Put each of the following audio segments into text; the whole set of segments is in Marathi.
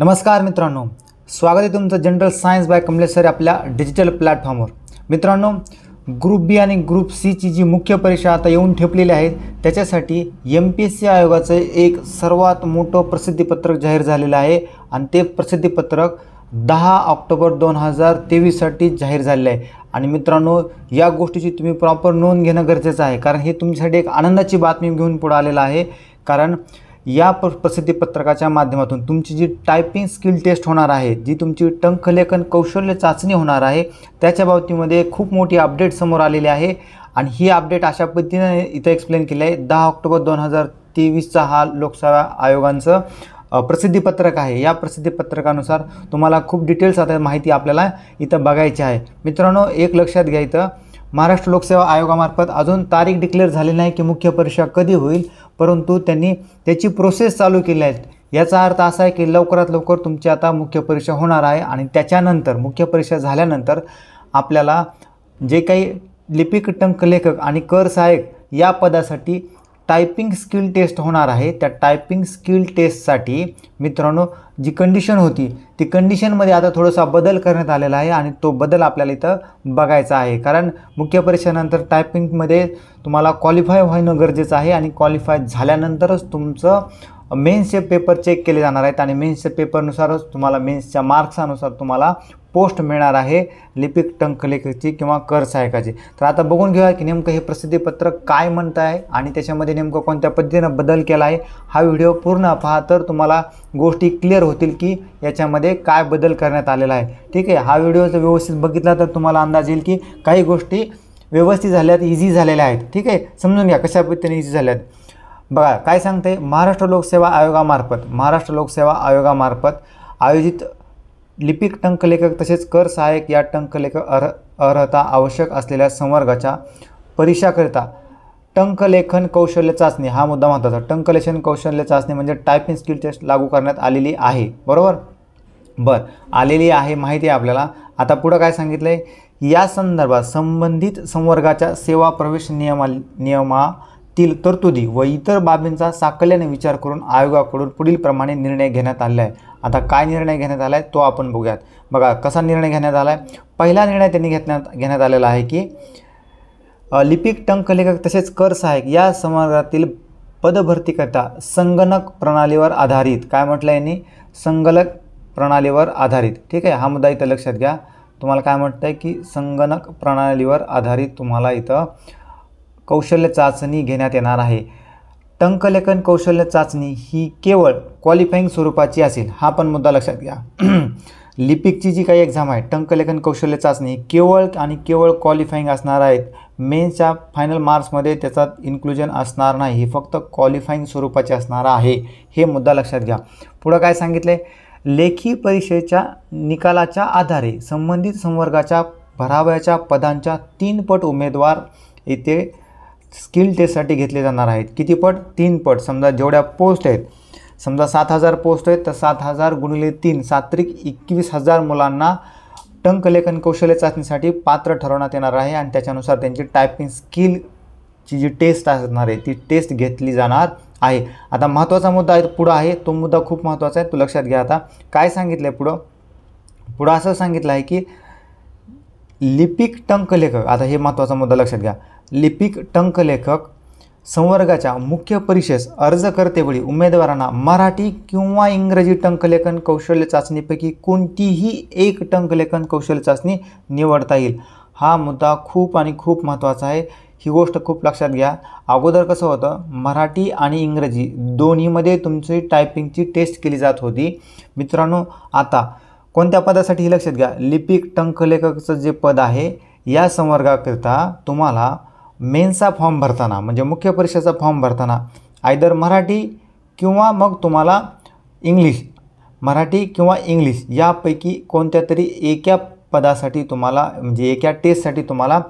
नमस्कार मित्रांनो स्वागत आहे तुमचं जनरल सायन्स बाय कमलेश आपल्या डिजिटल प्लॅटफॉर्मवर मित्रांनो ग्रुप बी आणि ग्रुप सीची जी मुख्य परीक्षा आता येऊन ठेपलेली आहे त्याच्यासाठी एम पी एस सी आयोगाचं एक सर्वात मोठं प्रसिद्धीपत्रक जाहीर झालेलं आहे आणि ते प्रसिद्धीपत्रक दहा ऑक्टोबर दोन हजार तेवीससाठी जाहीर झालेलं आहे आणि मित्रांनो या गोष्टीची तुम्ही प्रॉपर नोंद घेणं गरजेचं आहे कारण हे तुमच्यासाठी एक आनंदाची बातमी घेऊन पुढं आलेलं आहे कारण या प प्रसिद्धीपत्रकाच्या माध्यमातून तुमची जी टायपिंग स्किल टेस्ट होणार आहे जी तुमची टंकलेखन कौशल्य चाचणी होणार आहे त्याच्या बाबतीमध्ये खूप मोठी अपडेट समोर आलेली आहे आणि ही अपडेट अशा पद्धतीने इथं एक्सप्लेन केली आहे दहा ऑक्टोबर दोन हजार तेवीसचा हा लोकसेवा आयोगांचं प्रसिद्धीपत्रक आहे या प्रसिद्धीपत्रकानुसार तुम्हाला खूप डिटेल्स आता माहिती आपल्याला इथं बघायची आहे मित्रांनो एक लक्षात घ्या इथं महाराष्ट्र लोकसेवा आयोगामार्फत अजून तारीख डिक्लेअर झाली नाही की मुख्य परीक्षा कधी होईल परंतु त्यांनी त्याची प्रोसेस चालू केली आहे याचा अर्थ असा आहे की लवकरात लवकर तुमची आता मुख्य परीक्षा होणार आहे आणि त्याच्यानंतर मुख्य परीक्षा झाल्यानंतर आपल्याला जे काही लिपिक लेखक आणि कर सहाय्यक या पदासाठी टायपिंग स्किल टेस्ट होणार आहे त्या टायपिंग स्किल टेस्टसाठी मित्रांनो जी कंडिशन होती ती कंडिशनमध्ये आता थोडासा बदल करण्यात आलेला आहे आणि तो बदल आपल्याला इथं बघायचा आहे कारण मुख्य परीक्षेनंतर टायपिंगमध्ये तुम्हाला क्वालिफाय होणं गरजेचं आहे आणि क्वालिफाय झाल्यानंतरच तुमचं मेन्सचे पेपर चेक केले जाणार आहेत आणि मेन्सच्या पेपरनुसारच तुम्हाला मेन्सच्या मार्क्सानुसार तुम्हाला पोस्ट मिळणार आहे लिपिक टंकलेखची किंवा कर सहायकाची तर आता बघून घेऊया की नेमकं हे प्रसिद्धीपत्रक काय म्हणत आहे आणि त्याच्यामध्ये नेमकं कोणत्या पद्धतीनं बदल केला आहे हा व्हिडिओ पूर्ण पहा तर तुम्हाला गोष्टी क्लिअर होतील की याच्यामध्ये काय बदल करण्यात आलेला आहे ठीक आहे हा व्हिडिओ जर व्यवस्थित बघितला तर तुम्हाला अंदाज येईल की काही गोष्टी व्यवस्थित झाल्यात इझी झालेल्या आहेत ठीक आहे समजून घ्या कशा पद्धतीने इझी झाल्यात बघा काय सांगते महाराष्ट्र लोकसेवा आयोगामार्फत महाराष्ट्र लोकसेवा आयोगामार्फत आयोजित लिपिक टंकलेखक तसेच कर सहाय्यक या टंकलेखक अर्ह अर्हता आवश्यक असलेल्या संवर्गाच्या परीक्षाकरिता टंकलेखन कौशल्य चाचणी हा मुद्दा महत्त्वाचा टंकलेखन कौशल्य चाचणी म्हणजे टायपिंग स्किल टेस्ट लागू करण्यात आलेली आहे बरोबर बर आलेली आहे माहिती आहे आपल्याला आता पुढं काय सांगितलं आहे या संदर्भात संबंधित संवर्गाच्या सेवा प्रवेश नियमा नियमातील तरतुदी व इतर बाबींचा साकल्याने विचार करून आयोगाकडून पुढील प्रमाणे निर्णय घेण्यात आले आहे आता काय निर्णय घेण्यात आला आहे तो आपण बघूयात बघा कसा निर्णय घेण्यात आला आहे पहिला निर्णय त्यांनी घेतण्यात घेण्यात आलेला आहे की लिपिक टंकलेखक तसेच कर सहाय्यक या समाजातील पदभरतीकरता संगणक प्रणालीवर आधारित काय म्हटलं यांनी संगणक प्रणालीवर आधारित ठीक आहे हा मुद्दा इथं लक्षात घ्या तुम्हाला काय म्हणतं आहे की संगणक प्रणालीवर आधारित तुम्हाला इथं कौशल्य चाचणी घेण्यात येणार आहे टंकलेखन कौशल्य चाचणी ही केवळ क्वालिफाईंग स्वरूपाची असेल हा पण मुद्दा लक्षात घ्या लिपिकची जी काही एक्झाम आहे टंकलेखन कौशल्य चाचणी केवळ आणि केवळ क्वालिफाईंग असणार आहेत मेन्सच्या फायनल मार्क्समध्ये त्याचा इन्क्लुजन असणार नाही हे फक्त क्वालिफाईंग स्वरूपाची असणार आहे हे मुद्दा लक्षात घ्या पुढं काय सांगितले लेखी परीक्षेच्या निकालाच्या आधारे संबंधित संवर्गाच्या भरावयाच्या पदांच्या तीन पट उमेदवार येथे स्किल टेस्टसाठी घेतले जाणार आहेत किती पट तीन पट समजा जेवढ्या पोस्ट आहेत समजा सात हजार पोस्ट आहेत तर सात हजार गुणिले तीन सात्रिक एकवीस हजार मुलांना टंकलेखन कौशल्य चाचणीसाठी पात्र ठरवण्यात येणार आहे आणि त्याच्यानुसार त्यांची टायपिंग स्किलची जी टेस्ट असणार आहे ती टेस्ट घेतली जाणार आहे आता महत्त्वाचा मुद्दा आहे पुढं आहे तो मुद्दा खूप महत्त्वाचा आहे तो लक्षात घ्या आता काय सांगितलं आहे पुढं पुढं असं सांगितलं आहे की लिपिक टंकलेखक आता हे महत्त्वाचा मुद्दा लक्षात घ्या लिपिक टंकलेखक संवर्गाच्या मुख्य परीक्षेस अर्ज करतेवेळी उमेदवारांना मराठी किंवा इंग्रजी टंकलेखन कौशल्य चाचणीपैकी कोणतीही एक टंकलेखन कौशल्य चाचणी निवडता येईल हा मुद्दा खूप आणि खूप महत्त्वाचा आहे ही गोष्ट खूप लक्षात घ्या अगोदर कसं होतं मराठी आणि इंग्रजी दोन्हीमध्ये तुमची टायपिंगची टेस्ट केली जात होती मित्रांनो आता कोणत्या पदासाठी हे लक्षात घ्या लिपिक टंकलेखकचं जे पद आहे या संवर्गाकरिता तुम्हाला मेन्सचा फॉर्म भरताना म्हणजे मुख्य परीक्षेचा फॉर्म भरताना आयदर मराठी किंवा मग तुम्हाला इंग्लिश मराठी किंवा इंग्लिश यापैकी कोणत्या तरी एका पदासाठी तुम्हाला म्हणजे एका टेस्टसाठी तुम्हाला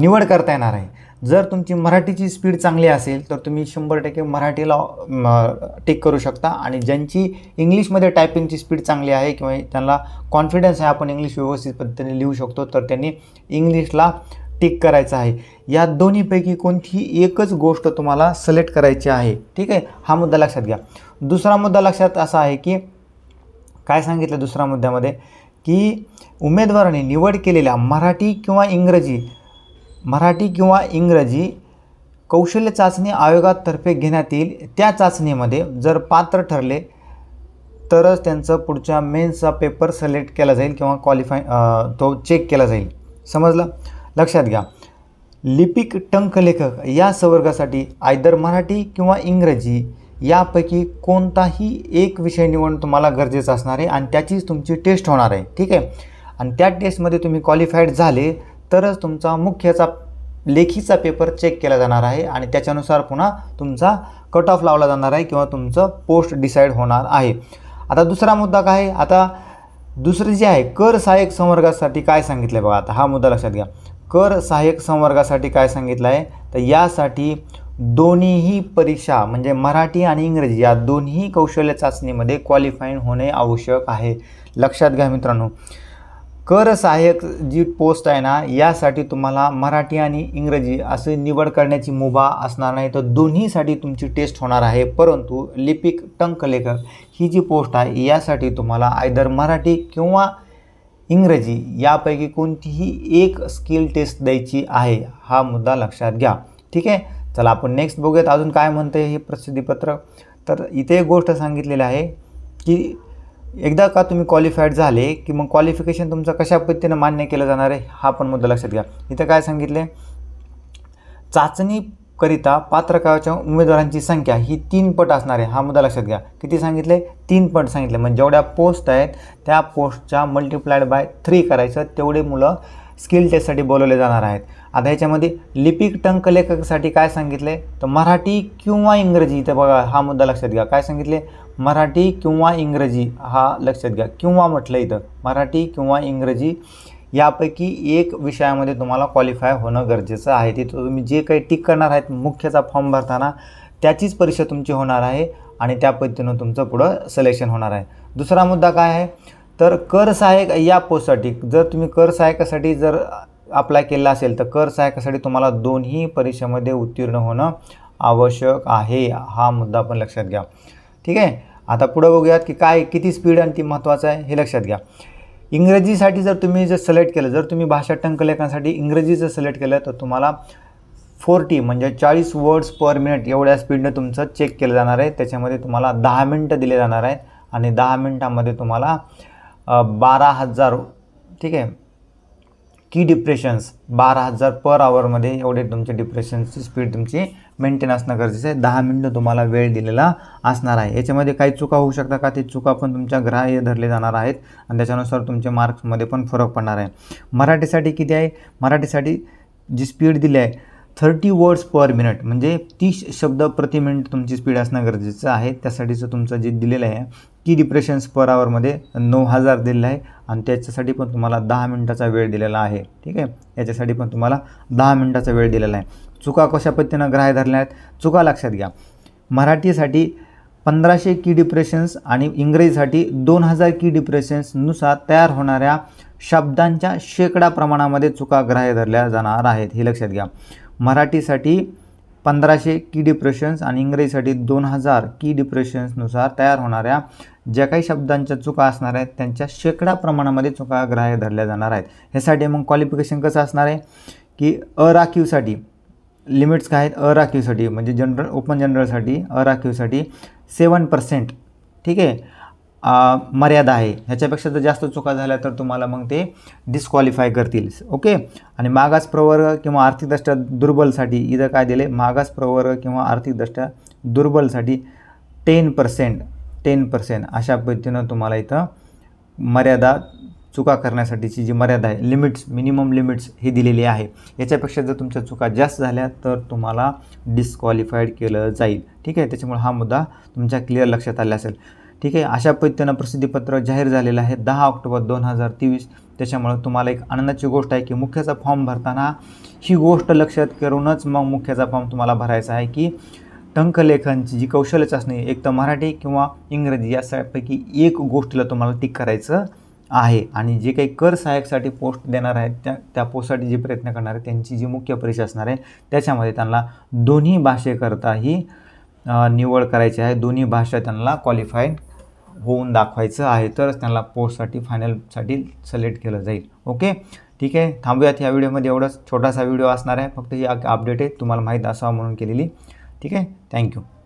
निवड करता येणार आहे जर तुमची मराठीची स्पीड चांगली असेल तर तुम्ही शंभर टक्के मराठीला टिक करू शकता आणि ज्यांची इंग्लिशमध्ये टायपिंगची स्पीड चांगली आहे किंवा त्यांना कॉन्फिडन्स आहे आपण इंग्लिश व्यवस्थित पद्धतीने लिहू शकतो तर त्यांनी इंग्लिशला टिक करायचं आहे या दोन्हीपैकी कोणतीही एकच गोष्ट तुम्हाला सिलेक्ट करायची आहे ठीक आहे हा मुद्दा लक्षात घ्या दुसरा मुद्दा लक्षात असा आहे की काय सांगितलं दुसऱ्या मुद्द्यामध्ये की उमेदवाराने निवड केलेल्या मराठी किंवा इंग्रजी मराठी किंवा इंग्रजी कौशल्य चाचणी आयोगातर्फे घेण्यात येईल त्या चाचणीमध्ये जर पात्र ठरले तरच त्यांचं पुढच्या मेन्सचा पेपर सिलेक्ट केला जाईल किंवा क्वालिफाय तो चेक केला जाईल समजलं लक्षात घ्या लिपिक टंकलेखक या संवर्गासाठी आयदर मराठी किंवा इंग्रजी यापैकी कोणताही एक विषय निवडणं तुम्हाला गरजेचं असणार आहे आणि त्याचीच तुमची टेस्ट होणार आहे ठीक आहे आणि त्या टेस्टमध्ये तुम्ही क्वालिफाईड झाले तरच तुमचा मुख्यचा लेखीचा पेपर चेक केला जाणार आहे आणि त्याच्यानुसार पुन्हा तुमचा कट ऑफ लावला जाणार आहे किंवा तुमचं पोस्ट डिसाईड होणार आहे आता दुसरा मुद्दा काय आता दुसरं जे आहे कर सहाय्यक संवर्गासाठी काय सांगितलं बघा आता हा मुद्दा लक्षात घ्या कर सहाय्यक संवर्गासाठी काय सांगितलं आहे तर यासाठी दोन्हीही परीक्षा म्हणजे मराठी आणि इंग्रजी या दोन्ही कौशल्य चाचणीमध्ये क्वालिफाईंग होणे आवश्यक आहे लक्षात घ्या मित्रांनो कर सहाय्यक जी पोस्ट आहे ना यासाठी तुम्हाला मराठी आणि इंग्रजी असे निवड करण्याची मुभा असणार नाही तर दोन्हीसाठी तुमची टेस्ट होणार आहे परंतु लिपिक टंकलेखक ही जी पोस्ट आहे यासाठी तुम्हाला आयदर मराठी किंवा इंग्रजी यापैकी कोणतीही एक स्किल टेस्ट द्यायची आहे हा मुद्दा लक्षात घ्या ठीक आहे चला आपण नेक्स्ट बघूयात अजून काय म्हणते हे प्रसिद्धीपत्र तर इथे एक गोष्ट सांगितलेली आहे की एकदा का तुम्ही क्वालिफाईड झाले की मग क्वालिफिकेशन तुमचं कशा पद्धतीनं मान्य केलं जाणार आहे हा पण मुद्दा लक्षात घ्या इथं काय सांगितलं चाचणी करिता पात्र उमेदवारांची संख्या ही तीन पट असणार आहे हा मुद्दा लक्षात घ्या किती सांगितले तीन पट सांगितले म्हणजे जेवढ्या पोस्ट आहेत त्या पोस्टच्या मल्टिप्लायड बाय थ्री करायचं तेवढे मुलं स्किल टेस्टसाठी बोलवले जाणार आहेत आता याच्यामध्ये लिपिक लेखकासाठी काय सांगितले तर मराठी किंवा इंग्रजी इथं बघा हा मुद्दा लक्षात घ्या काय सांगितले मराठी किंवा इंग्रजी हा लक्षात घ्या किंवा म्हटलं इथं मराठी किंवा इंग्रजी यापैकी एक विषयामध्ये तुम्हाला क्वालिफाय होणं गरजेचं आहे तिथं तुम्ही जे काही टिक करणार आहेत मुख्यचा फॉर्म भरताना त्याचीच परीक्षा तुमची होणार आहे आणि त्या पद्धतीनं तुमचं पुढं सिलेक्शन होणार आहे दुसरा मुद्दा काय आहे तर कर सहाय्यक या पोस्टसाठी जर तुम्ही कर सहाय्यकासाठी जर अप्लाय केला असेल तर कर सहाय्यकासाठी तुम्हाला दोन्ही परीक्षेमध्ये उत्तीर्ण होणं आवश्यक आहे हा मुद्दा पण लक्षात घ्या ठीक आहे आता पुढं बघूयात की काय किती स्पीड आणि ती महत्त्वाचं आहे हे लक्षात घ्या इंग्रजीसाठी जर तुम्ही जर सिलेक्ट केलं जर तुम्ही भाषा टंकलेखांसाठी इंग्रजी जर सिलेक्ट केलं तर तुम्हाला फोर्टी म्हणजे चाळीस वर्ड्स पर मिनिट एवढ्या स्पीडनं तुमचं चेक केलं जाणार आहे त्याच्यामध्ये तुम्हाला दहा मिनटं दिले जाणार आहेत आणि दहा मिनटामध्ये तुम्हाला बारा हजार ठीक आहे की डिप्रेशन्स बारा हजार पर आवरमध्ये एवढे तुमचे डिप्रेशनची स्पीड तुमची मेंटेन असणं गरजेचं आहे दहा मिनटं तुम्हाला वेळ दिलेला असणार आहे याच्यामध्ये काही चुका होऊ शकतात का ते चुका पण तुमच्या ग्राह्य धरले जाणार आहेत आणि त्याच्यानुसार तुमच्या मार्क्समध्ये पण फरक पडणार आहे मराठीसाठी किती आहे मराठीसाठी जी स्पीड दिली आहे थर्टी वर्ड्स पर मिनिट म्हणजे तीस शब्द प्रति मिनिट तुमची स्पीड असणं गरजेचं आहे त्यासाठीचं तुमचं जे दिलेलं आहे की डिप्रेशन्स पर आवरमध्ये नऊ हजार दिलेलं आहे आणि त्याच्यासाठी पण तुम्हाला दहा मिनटाचा वेळ दिलेला आहे ठीक आहे याच्यासाठी पण तुम्हाला दहा मिनटाचा वेळ दिलेला आहे चुका कशा पद्धतीनं ग्राह्य धरल्या आहेत चुका लक्षात घ्या मराठीसाठी पंधराशे की डिप्रेशन्स आणि इंग्रजीसाठी दोन हजार की डिप्रेशन्सनुसार तयार होणाऱ्या शब्दांच्या शेकडा प्रमाणामध्ये चुका ग्राह्य धरल्या जाणार आहेत हे लक्षात घ्या मराठीसाठी पंधराशे की डिप्रेशन्स आणि इंग्रजीसाठी दोन हजार की डिप्रेशन्सनुसार तयार होणाऱ्या ज्या काही शब्दांच्या चुका असणार आहेत त्यांच्या शेकडा प्रमाणामध्ये चुका ग्राह्य धरल्या जाणार आहेत ह्यासाठी मग क्वालिफिकेशन कसं असणार आहे की अराखीवसाठी लिमिट्स काय आहेत अराखीवसाठी म्हणजे जनरल ओपन जनरलसाठी अराखीवसाठी सेवन पर्सेंट ठीक आहे मर्यादा आहे ह्याच्यापेक्षा जर जास्त चुका झाल्या तर तुम्हाला मग ते डिस्क्वालिफाय करतील ओके आणि मागास प्रवर्ग किंवा आर्थिकदृष्ट्या दुर्बलसाठी इथं काय दिले मागास प्रवर्ग किंवा आर्थिकदृष्ट्या दुर्बलसाठी टेन पर्सेंट टेन पर्सेंट अशा पद्धतीनं तुम्हाला इथं मर्यादा चुका करण्यासाठीची जी मर्यादा आहे लिमिट्स मिनिमम लिमिट्स ही दिलेली आहे याच्यापेक्षा जर तुमच्या चुका जास्त झाल्या तर तुम्हाला डिस्क्वालिफाईड केलं जाईल ठीक आहे त्याच्यामुळे हा मुद्दा तुमच्या क्लिअर लक्षात आला असेल ठीक आहे अशा पद्धतीनं प्रसिद्धीपत्र जाहीर झालेलं आहे दहा ऑक्टोबर दोन हजार तेवीस त्याच्यामुळे तुम्हाला एक आनंदाची गोष्ट आहे की मुख्याचा फॉर्म भरताना ही गोष्ट लक्षात करूनच मग मुख्याचा फॉर्म तुम्हाला भरायचा आहे की टंकलेखनची जी कौशल्य चाचणी एक तर मराठी किंवा इंग्रजी या सगळ्यापैकी एक गोष्टीला तुम्हाला टिक करायचं आहे आणि जे काही कर सहाय्यकसाठी पोस्ट देणार आहेत त्या त्या पोस्टसाठी जे प्रयत्न करणार आहेत त्यांची जी मुख्य परीक्षा असणार आहे त्याच्यामध्ये त्यांना दोन्ही भाषेकरता ही निवड करायची आहे दोन्ही भाषा त्यांना क्वालिफाईड होऊन दाखवायचं आहे तरच त्यांना पोस्टसाठी फायनलसाठी सिलेक्ट केलं जाईल ओके ठीक आहे थांबूयात या व्हिडिओमध्ये एवढाच छोटासा व्हिडिओ असणार आहे फक्त ही अपडेट आहे तुम्हाला माहीत असावं म्हणून केलेली ठीक आहे थँक्यू